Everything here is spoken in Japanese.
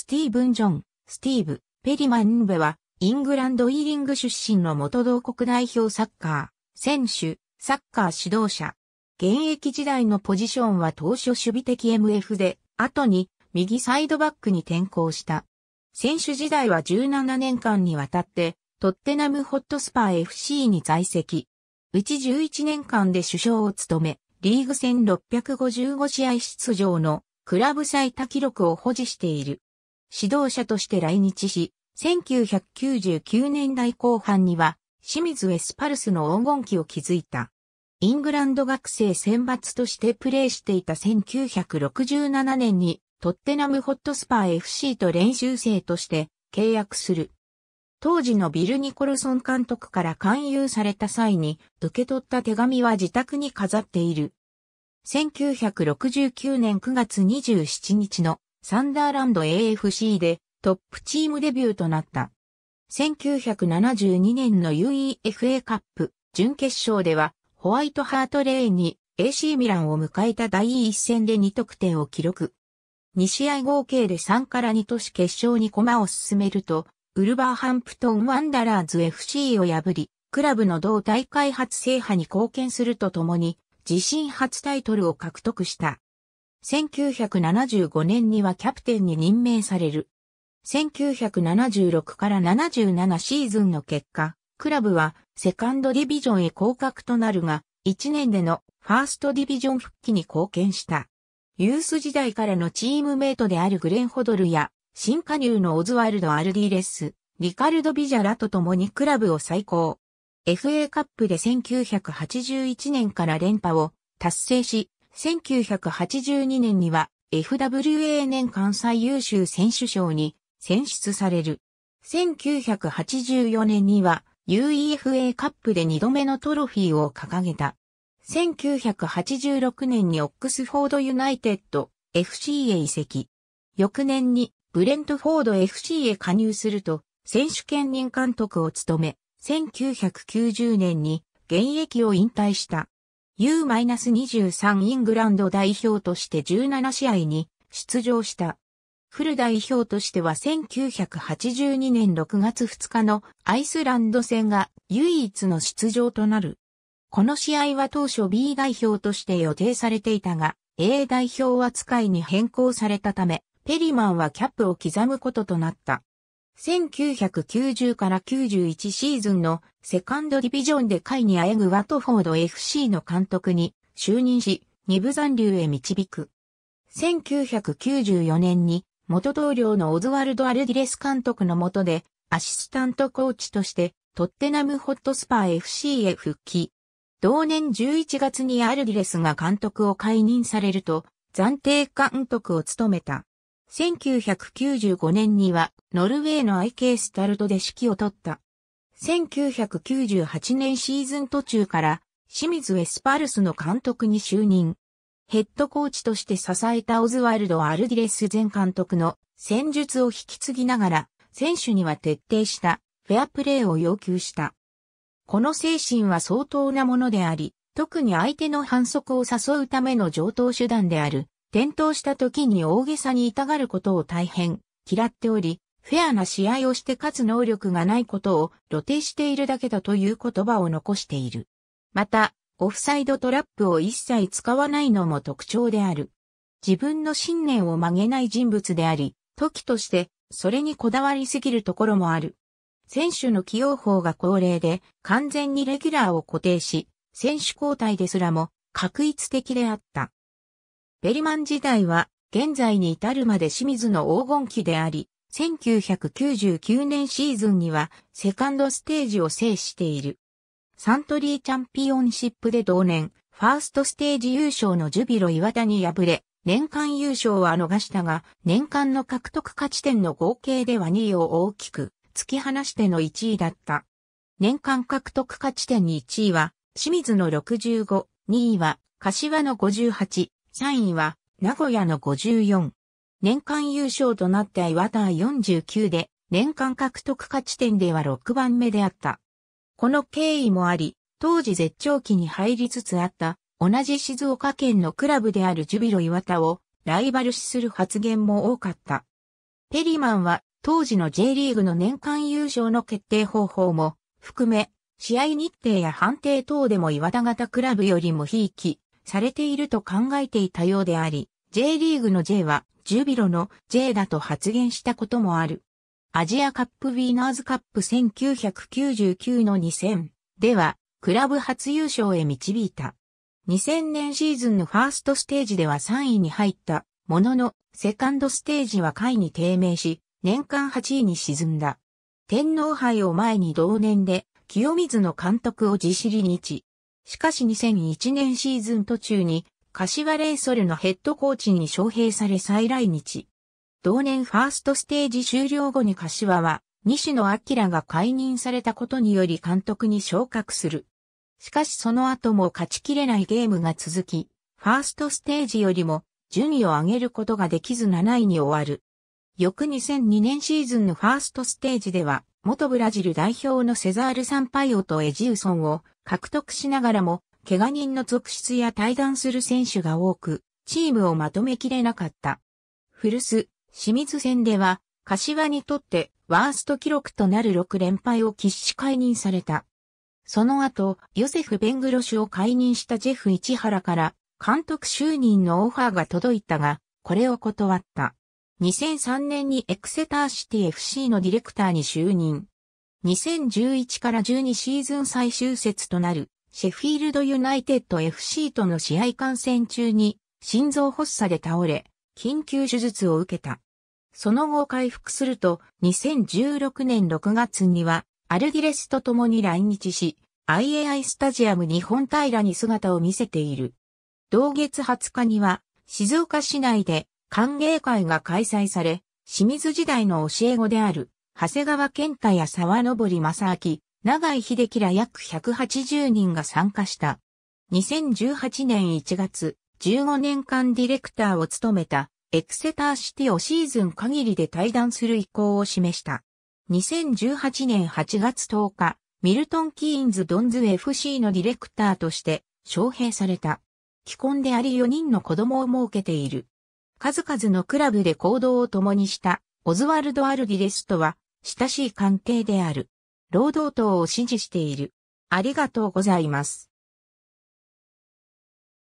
スティーブン・ジョン、スティーブ、ペリマン・ンベは、イングランド・イーリング出身の元同国代表サッカー、選手、サッカー指導者。現役時代のポジションは当初守備的 MF で、後に右サイドバックに転向した。選手時代は17年間にわたって、トッテナムホットスパー FC に在籍。うち11年間で首相を務め、リーグ戦655試合出場のクラブ最多記録を保持している。指導者として来日し、1999年代後半には、清水エスパルスの黄金期を築いた。イングランド学生選抜としてプレーしていた1967年にトッテナムホットスパー FC と練習生として契約する。当時のビル・ニコルソン監督から勧誘された際に受け取った手紙は自宅に飾っている。1969年9月27日のサンダーランド AFC でトップチームデビューとなった。1972年の UEFA カップ準決勝ではホワイトハートレーンに AC ミランを迎えた第一戦で2得点を記録。2試合合計で3から2都市決勝に駒を進めると、ウルバーハンプトンワンダラーズ FC を破り、クラブの同大会初制覇に貢献するとともに、自身初タイトルを獲得した。1975年にはキャプテンに任命される。1976から77シーズンの結果、クラブはセカンドディビジョンへ降格となるが、1年でのファーストディビジョン復帰に貢献した。ユース時代からのチームメイトであるグレンホドルや、新加入のオズワルド・アルディレス、リカルド・ビジャラと共にクラブを再興。FA カップで1981年から連覇を達成し、1982年には FWA 年間最優秀選手賞に選出される。1984年には UEFA カップで2度目のトロフィーを掲げた。1986年にオックスフォードユナイテッド FC へ移籍。翌年にブレントフォード FC へ加入すると選手兼任監督を務め、1990年に現役を引退した。U-23 イングランド代表として17試合に出場した。フル代表としては1982年6月2日のアイスランド戦が唯一の出場となる。この試合は当初 B 代表として予定されていたが、A 代表扱いに変更されたため、ペリマンはキャップを刻むこととなった。1990から91シーズンのセカンドディビジョンで会にあえぐワトフォード FC の監督に就任し、二部残留へ導く。1994年に元同僚のオズワルド・アルディレス監督の下でアシスタントコーチとしてトッテナムホットスパー FC へ復帰。同年11月にアルディレスが監督を解任されると暫定監督を務めた。1995年にはノルウェーの IK スタルドで指揮を取った。1998年シーズン途中から清水エスパルスの監督に就任。ヘッドコーチとして支えたオズワルド・アルディレス前監督の戦術を引き継ぎながら、選手には徹底したフェアプレーを要求した。この精神は相当なものであり、特に相手の反則を誘うための上等手段である転倒した時に大げさに痛がることを大変嫌っており、フェアな試合をして勝つ能力がないことを露呈しているだけだという言葉を残している。また、オフサイドトラップを一切使わないのも特徴である。自分の信念を曲げない人物であり、時としてそれにこだわりすぎるところもある。選手の起用法が恒例で完全にレギュラーを固定し、選手交代ですらも確一的であった。ベリマン時代は現在に至るまで清水の黄金期であり、1999年シーズンにはセカンドステージを制している。サントリーチャンピオンシップで同年、ファーストステージ優勝のジュビロ岩田に敗れ、年間優勝は逃したが、年間の獲得価値点の合計では2位を大きく突き放しての1位だった。年間獲得価値点1位は、清水の65、2位は、柏の58、3位は、名古屋の54。年間優勝となった岩田49で、年間獲得価値点では6番目であった。この経緯もあり、当時絶頂期に入りつつあった、同じ静岡県のクラブであるジュビロ岩田を、ライバル視する発言も多かった。ペリマンは、当時の J リーグの年間優勝の決定方法も、含め、試合日程や判定等でも岩田型クラブよりもひいき、されていると考えていたようであり、J リーグの J はジュビロの J だと発言したこともある。アジアカップウィーナーズカップ1999の2000では、クラブ初優勝へ導いた。2000年シーズンのファーストステージでは3位に入ったものの、セカンドステージは下位に低迷し、年間8位に沈んだ。天皇杯を前に同年で、清水の監督を自主ニ日、しかし2001年シーズン途中に、柏レイソルのヘッドコーチに招聘され再来日。同年ファーストステージ終了後に柏は、西野明が解任されたことにより監督に昇格する。しかしその後も勝ちきれないゲームが続き、ファーストステージよりも順位を上げることができず7位に終わる。翌2002年シーズンのファーストステージでは、元ブラジル代表のセザール・サンパイオとエジウソンを獲得しながらも、怪我人の続出や退団する選手が多く、チームをまとめきれなかった。古巣、清水戦では、柏にとってワースト記録となる6連敗を喫し解任された。その後、ヨセフ・ベングロシュを解任したジェフ・市原から監督就任のオファーが届いたが、これを断った。2003年にエクセターシティ FC のディレクターに就任。2011から12シーズン最終節となる、シェフィールドユナイテッド FC との試合観戦中に、心臓発作で倒れ、緊急手術を受けた。その後回復すると、2016年6月には、アルディレスと共に来日し、IAI スタジアム日本平に姿を見せている。同月20日には、静岡市内で歓迎会が開催され、清水時代の教え子である長谷川健太や沢登正明、長井秀樹ら約180人が参加した。2018年1月、15年間ディレクターを務めた、エクセターシティをシーズン限りで退団する意向を示した。2018年8月10日、ミルトン・キーンズ・ドンズ FC のディレクターとして招聘された。既婚であり4人の子供を設けている。数々のクラブで行動を共にしたオズワルド・アルディレストは親しい関係である。労働党を支持している。ありがとうございます。